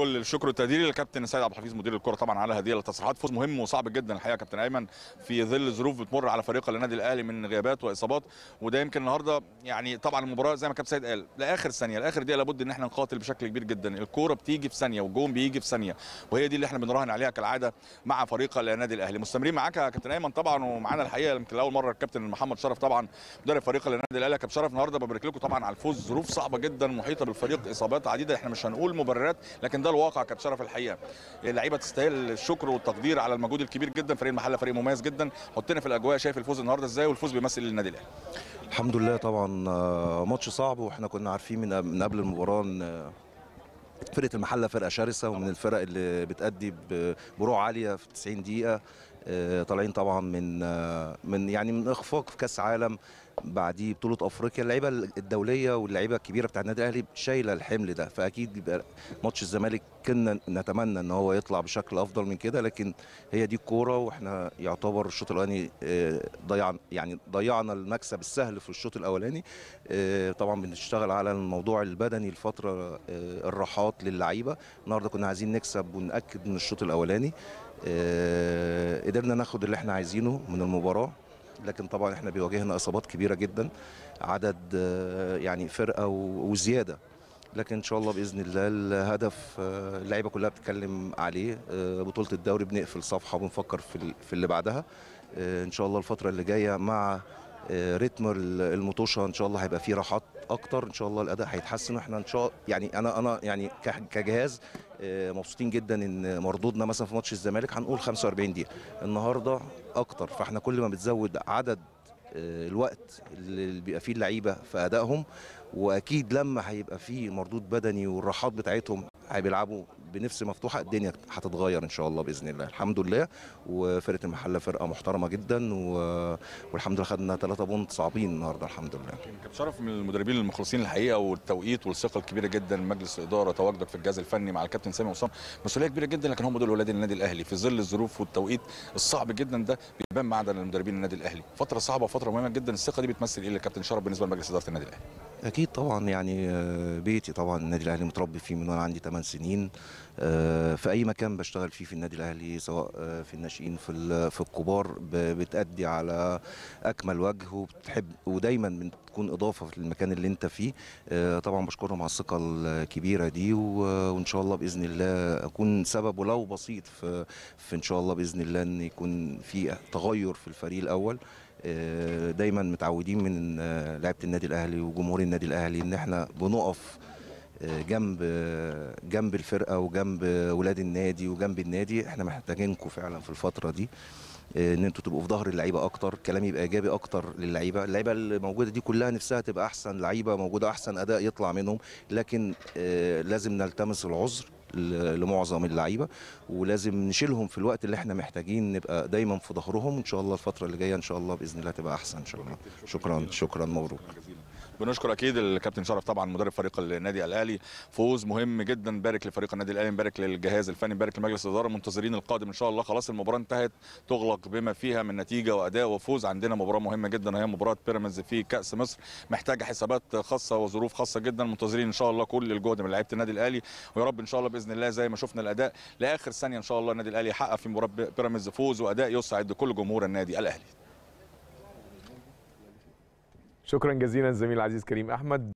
كل الشكر والتقدير للكابتن سيد عبد الحفيظ مدير الكره طبعا على هذه التصريحات فوز مهم وصعب جدا الحقيقه كابتن ايمن في ظل ظروف بتمر على فريق النادي الاهلي من غيابات واصابات وده يمكن النهارده يعني طبعا المباراه زي ما كابتن سيد قال لاخر ثانيه لاخر دقيقه لابد ان احنا نقاتل بشكل كبير جدا الكوره بتيجي في ثانيه والجون بيجي في ثانيه وهي دي اللي احنا بنراهن عليها كالعاده مع فريق النادي الاهلي مستمرين معاك يا كابتن ايمن طبعا ومعانا الحقيقه يمكن لاول مره الكابتن محمد شرف طبعا مدرب فريق النادي الاهلي كابتن شرف النهارده ببارك لكم طبعا على الفوز ظروف صعبه جدا محيطه بالفريق اصابات عديده احنا مش هنقول مبررات لكن ده ده الواقع كابتن شرف الحقيقه اللعيبه تستاهل الشكر والتقدير على المجهود الكبير جدا فريق المحله فريق مميز جدا حطينا في الاجواء شايف الفوز النهارده ازاي والفوز بيمثل للنادي الاهلي الحمد لله طبعا آه، ماتش صعب واحنا كنا عارفين من قبل المباراه ان فرقه المحله فرقه شرسه ومن الفرق اللي بتأدي بروح عاليه في 90 دقيقه آه، طالعين طبعا من آه، من يعني من اخفاق في كاس عالم بعديه بطوله افريقيا اللعيبه الدوليه واللعيبه الكبيره بتاع النادي الاهلي شايله الحمل ده فاكيد بيبقى ماتش الزمالك كنا نتمنى ان هو يطلع بشكل افضل من كده لكن هي دي الكوره واحنا يعتبر الشوط الاولاني آه، ضيعنا يعني ضيعنا المكسب السهل في الشوط الاولاني طبعا بنشتغل على الموضوع البدني الفتره الراحات للعيبه النهارده كنا عايزين نكسب ونأكد من الشوط الاولاني آه قدرنا ناخد اللي احنا عايزينه من المباراه لكن طبعا احنا بيواجهنا اصابات كبيره جدا عدد آه يعني فرقه وزياده لكن ان شاء الله باذن الله الهدف آه، اللعيبه كلها بتتكلم عليه آه، بطوله الدوري بنقفل صفحه وبنفكر في في اللي بعدها آه، ان شاء الله الفتره اللي جايه مع ريتم المطوشه ان شاء الله هيبقى فيه راحات اكتر ان شاء الله الاداء هيتحسن واحنا ان شاء يعني انا انا يعني كجهاز آه، مبسوطين جدا ان مردودنا مثلا في ماتش الزمالك هنقول 45 دقيقه النهارده اكتر فاحنا كل ما بتزود عدد آه، الوقت اللي بيبقى فيه اللعيبه في ادائهم واكيد لما هيبقى فيه مردود بدني والراحات بتاعتهم هيبيلعبوا بنفس مفتوحه الدنيا هتتغير ان شاء الله باذن الله الحمد لله وفرقه المحله فرقه محترمه جدا و... والحمد لله خدنا ثلاثه بونت صعبين النهارده الحمد لله كان شرف من المدربين المخلصين الحقيقه والتوقيت والثقه الكبيره جدا مجلس الاداره تواجدك في الجهاز الفني مع الكابتن سامي عصام مسؤوليه كبيره جدا لكن هم دول ولاد النادي الاهلي في ظل الظروف والتوقيت الصعب جدا ده بيبان معدن المدربين النادي الاهلي فتره صعبه وفتره مهمه جدا الثقه دي بتمثل ايه للكابتن شرف بالنسبه لمجلس اداره النادي الاهلي اكيد طبعا يعني آه، بيتي طبعا النادي الاهلي متربي فيه من وانا عندي 8 سنين آه، في اي مكان بشتغل فيه في النادي الاهلي سواء آه، في الناشئين في في الكبار بتادي على اكمل وجه وبتحب ودايما بتكون اضافه في المكان اللي انت فيه طبعا بشكرهم على الثقه الكبيره دي وان شاء الله باذن الله اكون سبب ولو بسيط في, في ان شاء الله باذن الله ان يكون في تغير في الفريق الاول آه، دايما متعودين من آه، لعيبه النادي الاهلي وجمهور النادي الاهلي ان احنا بنقف آه، جنب جنب الفرقه وجنب ولاد النادي وجنب النادي احنا محتاجينكم فعلا في الفتره دي ان انتوا تبقوا في ظهر اللعيبه اكتر كلام يبقى ايجابي اكتر للعيبه اللعيبه اللي موجوده دي كلها نفسها تبقى احسن لعيبه موجوده احسن اداء يطلع منهم لكن لازم نلتمس العذر لمعظم اللعيبه ولازم نشيلهم في الوقت اللي احنا محتاجين نبقى دايما في ظهرهم ان شاء الله الفتره اللي جايه ان شاء الله باذن الله تبقى احسن ان شاء الله شكرا شكرا مبروك بنشكر اكيد الكابتن شرف طبعا مدرب فريق النادي الاهلي فوز مهم جدا بارك لفريق النادي الاهلي بارك للجهاز الفني بارك لمجلس الاداره منتظرين القادم ان شاء الله خلاص المباراه انتهت تغلق بما فيها من نتيجه واداء وفوز عندنا مباراه مهمه جدا هي مباراه بيراميدز في كاس مصر محتاجه حسابات خاصه وظروف خاصه جدا منتظرين ان شاء الله كل الجهد من لعيبه النادي الاهلي ويا رب ان شاء الله باذن الله زي ما شفنا الاداء لاخر ثانيه ان شاء الله النادي الاهلي يحقق في مباراه بيراميدز فوز واداء يسعد كل جمهور النادي الاهلي شكرا جزيلا زميل العزيز كريم احمد